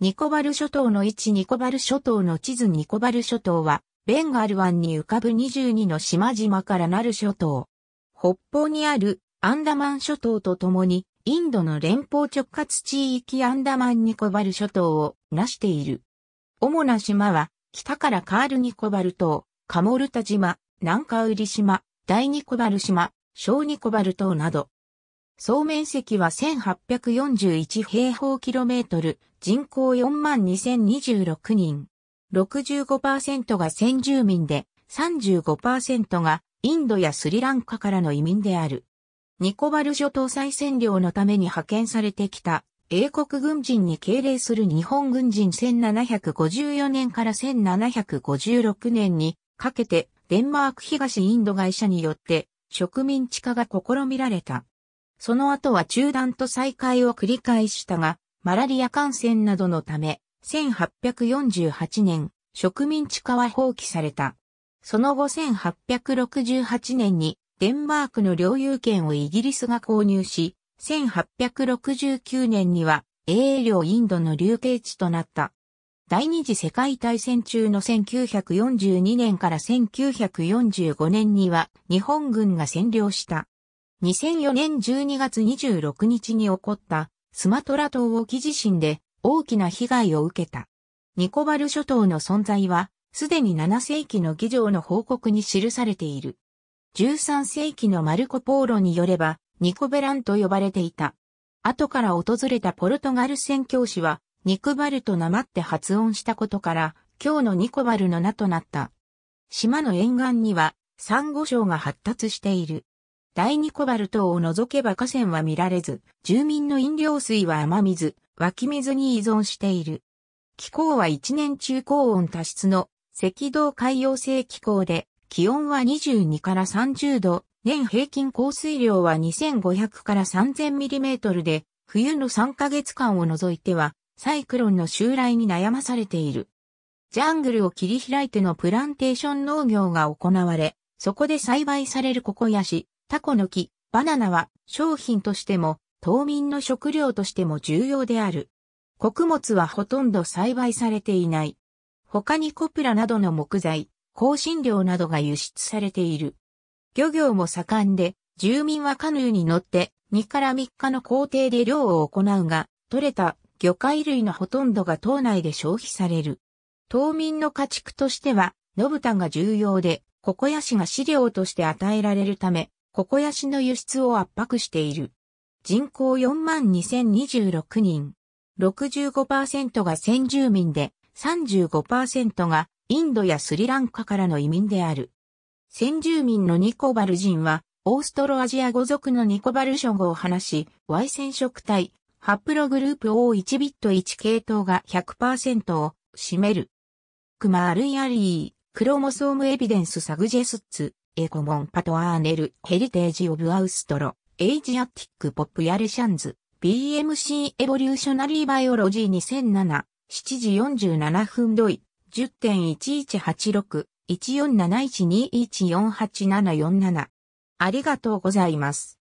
ニコバル諸島の位置ニコバル諸島の地図ニコバル諸島は、ベンガル湾に浮かぶ22の島々からなる諸島。北方にあるアンダマン諸島と共に、インドの連邦直轄地域アンダマンニコバル諸島をなしている。主な島は、北からカールニコバル島、カモルタ島、南カウリ島、大ニコバル島、小ニコバル島など。総面積は1841平方キロメートル、人口42026人。65%が先住民で、35%がインドやスリランカからの移民である。ニコバル諸島再占領のために派遣されてきた英国軍人に敬礼する日本軍人1754年から1756年にかけてデンマーク東インド会社によって植民地化が試みられた。その後は中断と再開を繰り返したが、マラリア感染などのため、1848年、植民地化は放棄された。その後1868年に、デンマークの領有権をイギリスが購入し、1869年には、英領インドの流刑地となった。第二次世界大戦中の1942年から1945年には日本軍が占領した。2004年12月26日に起こったスマトラ島沖地震で大きな被害を受けた。ニコバル諸島の存在はすでに7世紀の議場の報告に記されている。13世紀のマルコ・ポーロによればニコベランと呼ばれていた。後から訪れたポルトガル宣教師はニクバルと名まって発音したことから今日のニコバルの名となった。島の沿岸にはサンゴ礁が発達している。第二コバルトを除けば河川は見られず、住民の飲料水は雨水、湧き水に依存している。気候は一年中高温多湿の赤道海洋性気候で、気温は22から30度、年平均降水量は2500から 3000mm で、冬の3ヶ月間を除いては、サイクロンの襲来に悩まされている。ジャングルを切り開いてのプランテーション農業が行われ、そこで栽培されるココヤシ、タコの木、バナナは商品としても、島民の食料としても重要である。穀物はほとんど栽培されていない。他にコプラなどの木材、香辛料などが輸出されている。漁業も盛んで、住民はカヌーに乗って2から3日の工程で漁を行うが、取れた魚介類のほとんどが島内で消費される。島民の家畜としては、ブタが重要で、ココヤシが飼料として与えられるため、ココヤシの輸出を圧迫している。人口42,026人。65%が先住民で、35%がインドやスリランカからの移民である。先住民のニコバル人は、オーストロアジア語族のニコバル諸語を話し、Y 染色体、ハプログループ O1 ビット1系統が100%を占める。クマールイアリー、クロモソームエビデンスサグジェスッツ、エコモンパトアーネル、ヘリテージオブアウストロ、エイジアティックポップヤレシャンズ、BMC エボリューショナリーバイオロジー2007、7時47分ドイ、10.1186、147121487447。ありがとうございます。